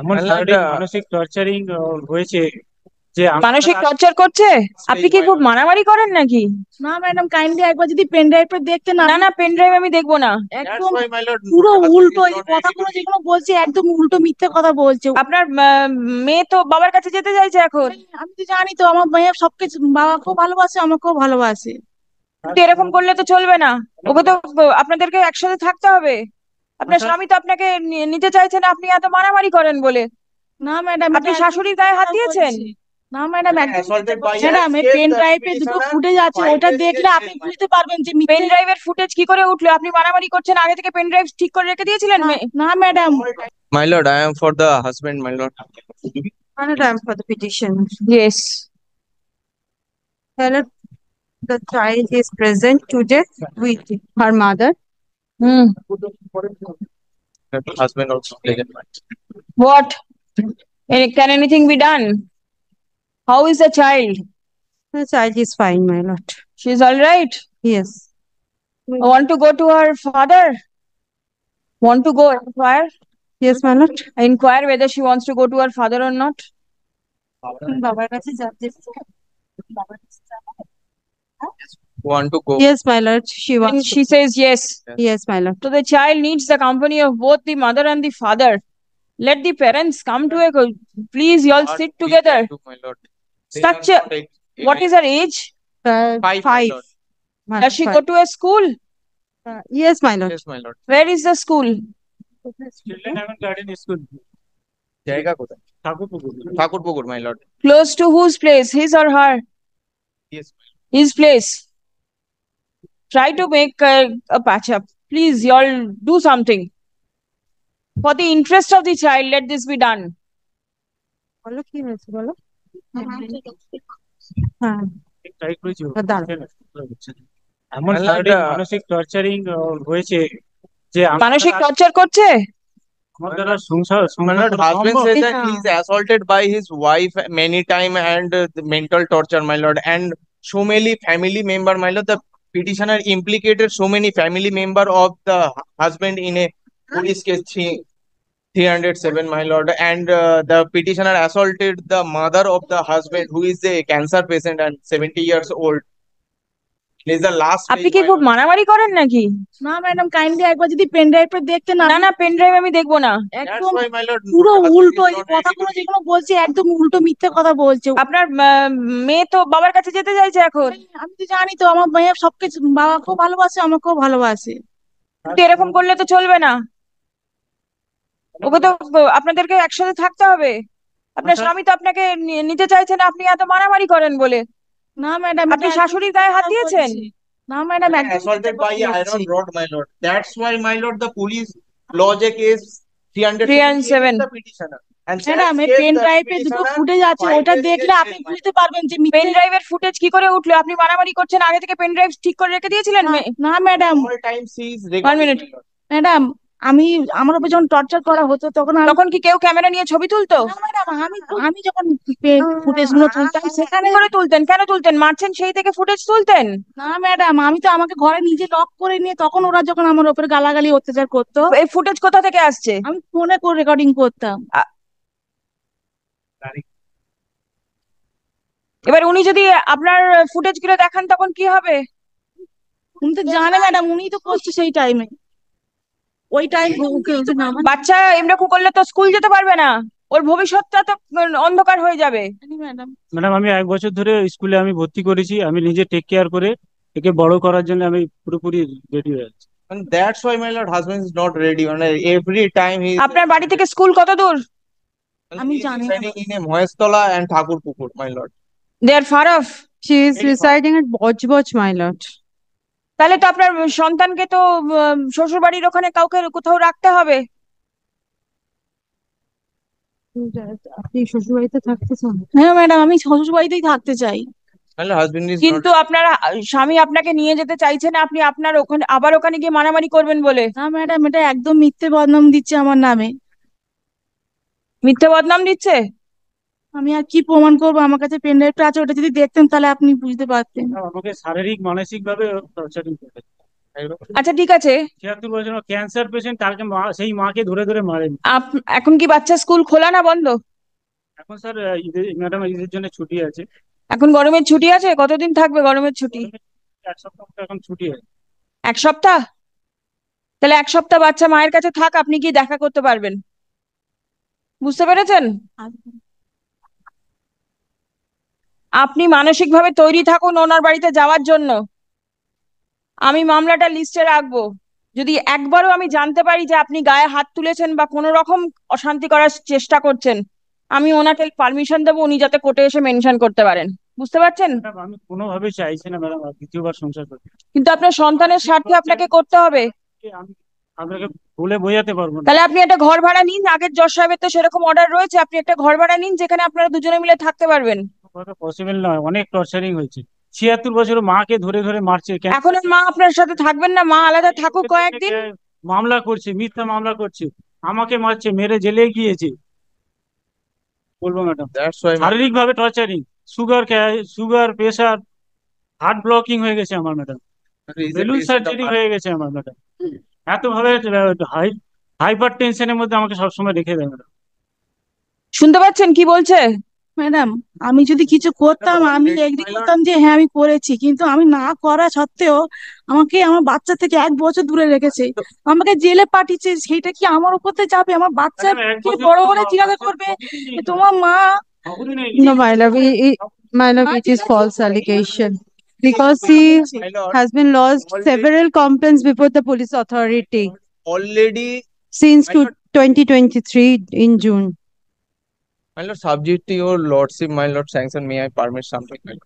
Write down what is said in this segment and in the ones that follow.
এমন শারীরিক মানসিক টর্চারিং হয়েছে যে মানসিক টর্চার করছে আপনি কি খুব মারামারি করেন নাকি না ম্যাডাম কাইন্ডলি একবার যদি পেন ড্রাইভটা দেখতে না না না পেন ড্রাইভ আমি দেখবো না একদম পুরো উল্টো কথাগুলো যেগুলো বলছে একদম উল্টো মিথ্যে কথা বলছে আপনার মেয়ে তো বাবার কাছে যেতে চাইছে এখন হ্যাঁ, আমি তো জানি তো আমার মেয়ে সবকিছু বাবাকেও ভালোবাসে আমাকেও ভালোবাসে এরকম করলে তো চলবে না ওকে তো আপনাদেরকে একসাথে থাকতে হবে আপনার স্বামী তো আপনাকে নিতে চাইছেন আপনি এত মারামারি করেন বলে না ম্যাডাম আপনি শাশুড়ি গায়ে হাত দিয়েছেন না ম্যাডাম হ্যাঁ, ম্যাডাম পেন ড্রাইভে দুটো ফুটেজ আছে ওটা দেখলে আপনি বুঝতে পারবেন যে পেন ড্রাইভের ফুটেজ কি করে উঠলো আপনি মারামারি করছেন আগে থেকে পেন ড্রাইভ ঠিক করে রেখে দিয়েছিলেন না madam my lord I am for the husband my lord Honored, I am for the petition. Yes. Honored, the child is present today with Husband also What? Can anything be done? How is the child? The child is fine, my lord. She's all right? Yes. I want to go to her father. Want to go inquire? Yes, my lord. I inquire whether she wants to go to her father or not. Baba, want to go. Yes, my lord. She wants. she to. says yes. yes. Yes, my lord. So the child needs the company of both the mother and the father. Let the parents come to a. Please, you all sit together. To, my lord. Such a. what is her age? Uh, five. Five. My Does she five. go to a school? Uh, yes, my lord. Yes, my lord. Where is the school? Children haven't gotten a school. Jayega my lord. Close to whose place? His or her? Yes. His place. Try to make a, a patch up. Please, y'all do something. For the interest of the child, let this be done. মানসিক torture করছে husband says that he is assaulted by his wife many time and mental torture my lord and family member my lord petitioner implicated so many family member of the husband in a police case 3, 307 my lord and uh, the petitioner assaulted the mother of the husband who is a cancer patient and 70 years old please the last আপনি কি খুব মারামারি করেন নাকি না madam kindly একবার যদি pen ড্রাইভটা দেখতে না না পেন ড্রাইভ আমি দেখব না একদম পুরো উল্টো কথাগুলো যেগুলো বলছে একদম উল্টো মিথ্যে কথা বলছে আপনার মেয়ে তো বাবার কাছে যেতে চাইছে এখন আমি তো জানি তো আমার মেয়ে সবকিছু বাবাকেও ভালোবাসে আমাকেও ভালোবাসে এরকম করলে তো চলবে না ওকে তো আপনাদেরকে একসাথে থাকতে হবে আপনার আচ্ছা। স্বামী তো আপনাকে নিতে চাইছে না আপনি এত মারামারি করেন বলে না ম্যাডাম আপনি শাশুড়ির গায়ে হাত দিয়েছেন না madam assaulted by iron rod my lord that's why my lord the police lodge a case 307 madam এই পেন ড্রাইভে দুটো ফুটেজ আছে ওটা দেখলে আপনি বুঝতে পারবেন যে পেন ড্রাইভের ফুটেজ কি করে উঠলো আপনি মারামারি করছেন আগে থেকে পেন ড্রাইভ ঠিক করে রেখে দিয়েছিলেন না ম্যাডাম টাইম সিজ মিনিট ম্যাডাম আমি আমার উপর যখন টর্চার করা হতো তখন তখন কি কেউ ক্যামেরা নিয়ে ছবি তুলতো আমি আমি যখন ফুটেজ গুলো তুলতাম সেখানে করে তুলতেন কেন তুলতেন মারছেন সেই থেকে ফুটেজ তুলতেন না ম্যাডাম আমি তো আমাকে ঘরে নিজে লক করে নিয়ে তখন ওরা যখন আমার উপরে গালাগালি অত্যাচার করতো এই ফুটেজ কোথা থেকে আসছে আমি ফোনে করে রেকর্ডিং করতাম এবার উনি যদি আপনার ফুটেজ গুলো দেখান তখন কি হবে উনি তো জানে ম্যাডাম উনি তো করছে সেই টাইমে ওই টাইম মানে বাচ্চা এমরকম করলে তো স্কুল যেতে পারবে না ওর ভবিষ্যৎটা তো অন্ধকার হয়ে যাবে ম্যাডাম আমি এক বছর ধরে স্কুলে আমি ভর্তি করেছি আমি নিজে টেক কেয়ার করে একে বড় করার জন্য আমি পুরোপুরি রেডি হয়ে আছি and that's why my lord husband is not ready and মানে every time he আপনার বাড়ি থেকে স্কুল কত দূর আমি জানি না Maheshtala and Thakurpukur my lord they are far off she is residing at Bojboj my lord তাহলে তো আপনার সন্তানকে তো শ্বশুর বাড়ির ওখানে কাউকে কোথাও রাখতে হবে আপনি শ্বশুর বাড়িতে থাকতে চান হ্যাঁ ম্যাডাম আমি শ্বশুর বাড়িতেই থাকতে চাই কিন্তু আপনার স্বামী আপনাকে নিয়ে যেতে চাইছে না আপনি আপনার ওখানে আবার ওখানে গিয়ে মারামারি করবেন বলে না ম্যাডাম এটা একদম মিথ্যে বদনাম দিচ্ছে আমার নামে মিথ্যে বদনাম দিচ্ছে আমি আর কি প্রমাণ করবো আমার কাছে পেন ড্রাইভটা আছে ওটা যদি দেখতেন তাহলে আপনি বুঝতে পারতেন আমাকে শারীরিক মানসিক ভাবে আচ্ছা ঠিক আছে ছিয়াত্তর বছর ক্যান্সার পেশেন্ট তাকে সেই মাকে ধরে ধরে মারেন এখন কি বাচ্চা স্কুল খোলা না বন্ধ এখন স্যার ম্যাডাম ঈদের জন্য ছুটি আছে এখন গরমের ছুটি আছে কতদিন থাকবে গরমের ছুটি এক সপ্তাহ এখন ছুটি আছে এক সপ্তাহ তাহলে এক সপ্তাহ বাচ্চা মায়ের কাছে থাক আপনি কি দেখা করতে পারবেন বুঝতে পেরেছেন আচ্ছা। আপনি মানসিকভাবে তৈরি থাকুন ওনার বাড়িতে যাওয়ার জন্য আমি মামলাটা লিস্টে রাখবো যদি একবারও আমি জানতে পারি যে আপনি গায়ে হাত তুলেছেন বা কোনো রকম অশান্তি করার চেষ্টা করছেন আমি ওনাকে পারমিশন দেবো উনি যাতে কোর্টে এসে মেনশন করতে পারেন বুঝতে পারছেন আমি কোনোভাবে চাইছি না ম্যাডাম দ্বিতীয়বার সংসার করতে কিন্তু আপনার সন্তানের স্বার্থে আপনাকে করতে হবে আমি আপনাকে ভুলে বোঝাতে পারবো তাহলে আপনি একটা ঘর ভাড়া নিন আগের জজ সাহেবের তো সেরকম অর্ডার রয়েছে আপনি একটা ঘর ভাড়া নিন যেখানে আপনারা দুজনে মিলে থাকতে পারবেন পসিবল নয় অনেক টর্চারিং হয়েছে ছিয়াত্তর বছর মাকে ধরে ধরে মারছে এখন মা আপনার সাথে থাকবেন না মা আলাদা থাকুক কয়েকদিন মামলা করছে মিথ্যা মামলা করছে আমাকে মারছে মেরে জেলে গিয়েছে বলবো ম্যাডাম শারীরিক ভাবে torturing sugar sugar pressure heart blocking হয়ে গেছে আমার ম্যাডাম বেলুন সার্জারি হয়ে গেছে আমার ম্যাডাম এত ভাবে হাই হাইপার টেনশনের মধ্যে আমাকে সবসময় রেখে দেয় ম্যাডাম শুনতে পাচ্ছেন কি বলছে ম্যাডাম আমি যদি কিছু করতাম আমি এগ্রি করতাম যে হ্যাঁ আমি করেছি কিন্তু আমি না করা সত্ত্বেও আমাকে আমার বাচ্চা থেকে এক বছর দূরে রেখেছে আমাকে জেলে পাঠিয়েছে সেটা কি আমার উপরে যাবে আমার বাচ্চা কি বড় জিজ্ঞাসা করবে তোমার মা my love my it is false because he has lost several complaints before police authority already since two twenty twenty three in June My lord, subject to your lordship, my lord, sanction, may I permit something? My lord,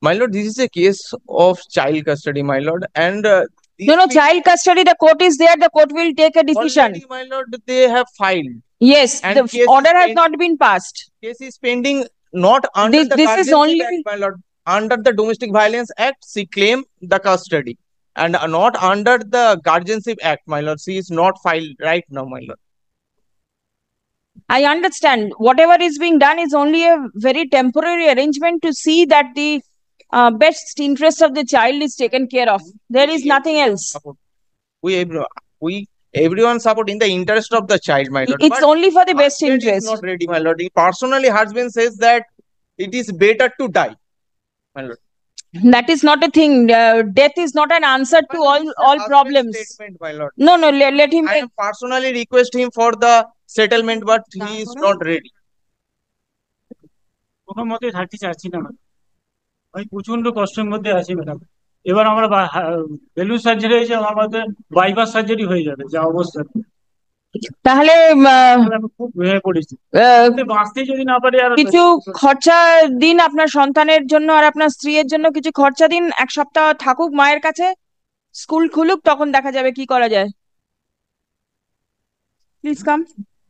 my lord this is a case of child custody, my lord, and uh, you know, child custody, the court is there, the court will take a decision. Already, my lord, they have filed. Yes, and the order has not been passed. Case is pending not under this, the this is only Act, my lord. Under the Domestic Violence Act, she claimed the custody and uh, not under the Guardianship Act, my lord. She is not filed right now, my lord. I understand whatever is being done is only a very temporary arrangement to see that the uh, best interest of the child is taken care of. There is nothing else. We everyone, we everyone support in the interest of the child, my lord. It's but only for the best interest. Not ready, my lord. Personally, husband says that it is better to die, my lord. that is not a thing uh, death is not an answer but to all all problems my lord. no no let, let him i make... personally request him for the settlement but he is not ready কোনো মতে থাকতে চাচ্ছি না আমি প্রচন্ড কষ্টের মধ্যে আছি ম্যাডাম এবার আমার বেলুন সার্জারি হয়েছে আমার মধ্যে বাইপাস সার্জারি হয়ে যাবে যা অবস্থা তাহলে হ্যাঁ, কিছু খরচা দিন আপনার সন্তানের জন্য আর আপনার স্ত্রীর জন্য কিছু খরচা দিন এক সপ্তাহ থাকুক মায়ের কাছে স্কুল খুলুক তখন দেখা যাবে কি করা যায় please come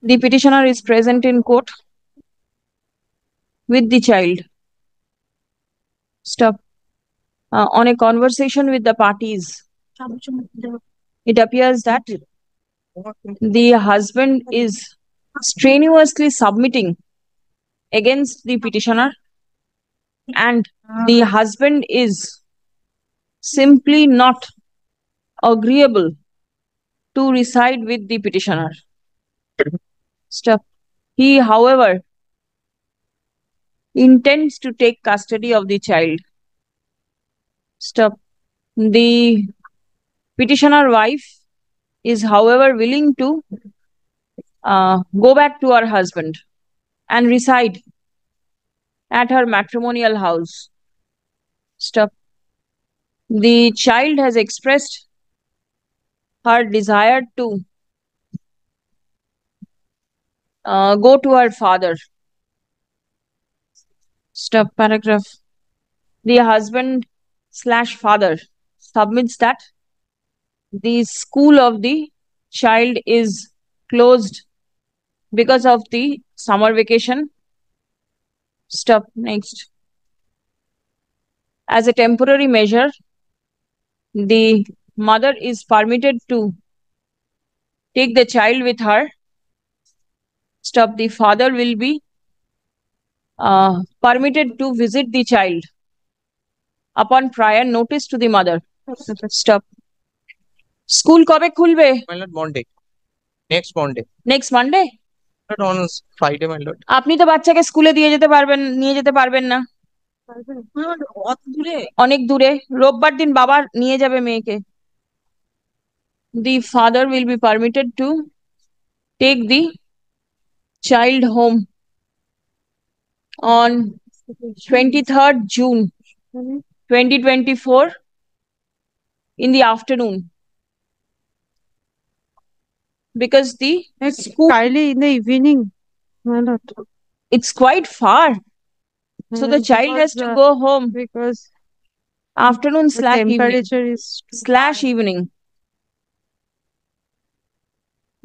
the petitioner is present in court with the child stop Uh, on a conversation the parties parties, it appears the husband is strenuously submitting against the petitioner and the husband is simply not agreeable to reside with the petitioner. He, however, intends to take custody of the child. Stop. The petitioner wife is however willing to uh, go back to her husband and reside at her matrimonial house. Stuff. The child has expressed her desire to uh, go to her father. Stuff paragraph. The husband slash father submits that the school of the child is closed because of the summer vacation. Stop next. As a temporary measure, the mother is permitted to take the child with her. Stop. The father will be uh, permitted to visit the child upon prior notice to the mother. Stop. School কবে খুলবে Monday next Monday next Monday আপনি তো বাচ্চাকে স্কুলে দিয়ে যেতে পারবেন নিয়ে যেতে পারবেন না অনেক দূরে রোববার দিন বাবা নিয়ে যাবে মেয়েকে the father will be permitted to take the child home on twenty third June twenty twenty four in the afternoon because the it's school early in the evening. It's quite far. So the child has to go home because afternoon slash evening slash evening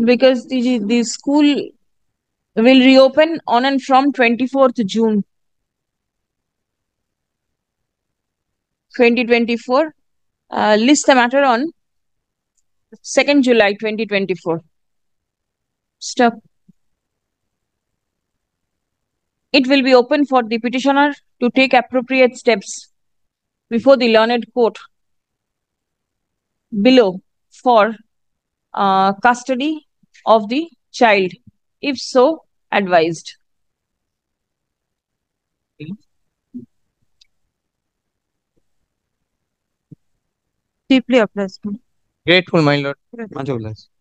because the the school will reopen on and from 24th June 2024 uh, list the matter on 2nd July 2024 step. It will be open for the petitioner to take appropriate steps before the learned court below for uh, custody of the child, if so advised. Deeply obliged. Grateful, my lord. Much obliged.